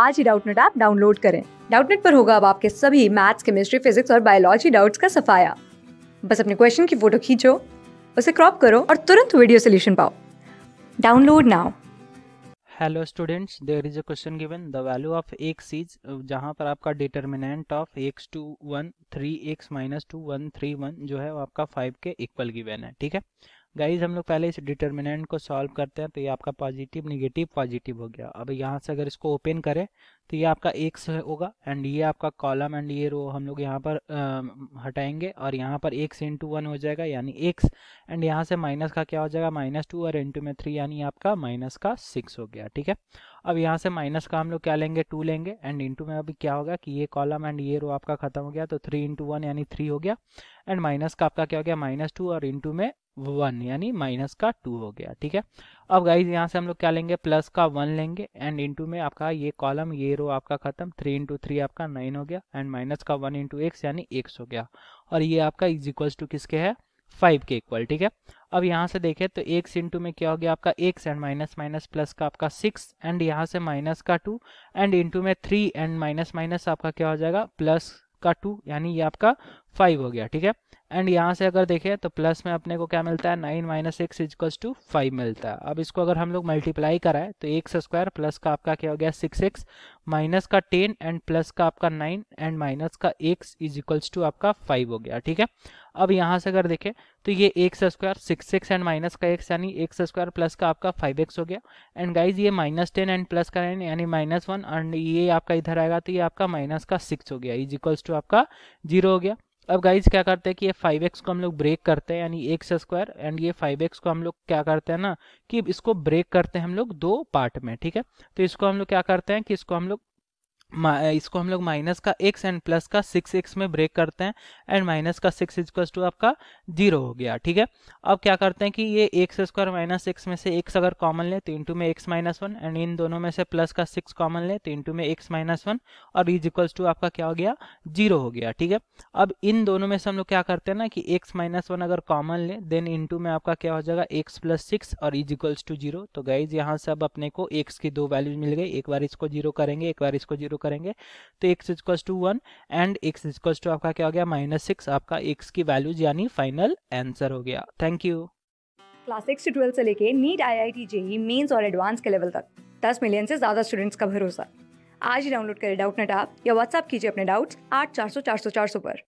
आज ही Doubtnut app download करें डाउटनेट पर होगा अब आपके सभी मैथ्स केमिस्ट्री फिजिक्स और बायोलॉजी डाउट्स का सफाया बस अपने क्वेश्चन की फोटो खींचो उसे क्रॉप करो और तुरंत वीडियो सोल्यूशन पाओ download now hello students there is a question given the value of x is जहाँ पर आपका determinant of x two one three x minus two one three one जो है वो आपका फाइव के इक्वल गिवन है ठीक है गाइज हम लोग पहले इस डिटर्मिनेंट को सॉल्व करते हैं तो ये आपका पॉजिटिव निगेटिव पॉजिटिव हो गया अब यहाँ से अगर इसको ओपन करें तो ये आपका एक्स होगा एंड ये आपका कॉलम एंड ये रो हम लोग यहाँ पर आ, हटाएंगे और यहाँ पर एक्स इंटू वन हो जाएगा यानी एक्स एंड यहाँ से माइनस का क्या हो जाएगा माइनस टू और इंटू में थ्री यानी आपका माइनस का सिक्स हो गया ठीक है अब यहाँ से माइनस का हम लोग क्या लेंगे टू लेंगे एंड इंटू में अभी क्या होगा कि ये कॉलम एंड ये रो आपका खत्म हो गया तो थ्री इंटू वन यानी थ्री हो गया एंड माइनस का आपका क्या हो गया माइनस टू और इंटू में वन यानी माइनस का टू हो गया ठीक है अब गाइज यहाँ से हम लोग क्या लेंगे प्लस का वन लेंगे एंड इंटू में आपका ये कॉलम ये रो आपका खत्म थ्री इंटू थ्री आपका नाइन हो गया एंड माइनस का वन इंटू एक्स यानी एक्स हो गया और ये आपका इज इक्वल टू किसके है फाइव के इक्वल ठीक है अब यहाँ से देखें तो एक्स इंटू में क्या हो गया आपका x and minus minus plus का आपका सिक्स एंड यहाँ से माइनस का टू एंड इंटू में थ्री एंड माइनस माइनस आपका क्या हो जाएगा प्लस का टू यानी ये आपका फाइव हो गया ठीक है एंड यहाँ से अगर देखें तो प्लस में अपने को क्या मिलता है nine minus six equals to five मिलता है अब इसको अगर हम लोग मल्टीप्लाई कराएं तो एक स्क्वायर प्लस का आपका क्या हो गया सिक्स एक्स माइनस का टेन एंड प्लस का आपका नाइन एंड माइनस का एक्स इजिकल्स टू आपका फाइव हो गया ठीक है अब यहाँ से अगर देखें तो ये एक square six x and minus का एक्स यानी एक स्क्वायर प्लस का आपका फाइव एक्स हो गया एंड गाइज ये माइनस टेन एंड प्लस का नाइन यानी माइनस वन एंड ये आपका इधर आएगा तो ये आपका माइनस का सिक्स हो गया इजिकल्स टू आपका जीरो हो गया अब गाइज क्या करते हैं कि ये फाइव एक्स को हम लोग ब्रेक करते हैं यानी एक्स स्क्वायर एंड ये फाइव एक्स को हम लोग क्या करते हैं ना कि इसको ब्रेक करते हैं हम लोग दो पार्ट में ठीक है तो इसको हम लोग क्या करते हैं कि इसको हम लोग इसको हम लोग माइनस का एक्स एंड प्लस का सिक्स एक्स में ब्रेक करते हैं एंड माइनस का सिक्स इजक्वल टू आपका जीरो हो गया ठीक है अब क्या करते हैं कि ये एक्स स्क्वायर माइनस एक्स में से एक्स अगर कॉमन ले तो इंटू में एक्स माइनस वन एंड इन दोनों में से प्लस का सिक्स कॉमन ले तो इंटू में एक्स माइनस वन और इज इक्वल्स टू आपका क्या हो गया जीरो हो गया ठीक है अब इन दोनों में से हम लोग क्या करते हैं ना कि एक्स माइनस वन अगर कॉमन ले देन इंटू में आपका क्या हो जाएगा एक्स प्लस सिक्स और इज इक्वल्स टू जीरो तो गाइज यहाँ से अब अपने को एक्स की दो वैल्यूज मिल गई एक बार इसको जीरो करेंगे एक बार इसको जीरो वैल्यू करेंगे तो x इजक्वस टू वन एंड x इजक्वस टू आपका क्या हो गया माइनस सिक्स आपका एक्स की वैल्यूज यानी फाइनल आंसर हो गया थैंक यू क्लास सिक्स से ट्वेल्थ से लेके NEET I I T JEE Mains और एडवांस के लेवल तक दस मिलियन से ज्यादा स्टूडेंट्स का भरोसा आज ही डाउनलोड करें डाउट नेट आप या व्हाट्सअप कीजिए अपने डाउट्स आठ चार सौ चार सौ चार सौ पर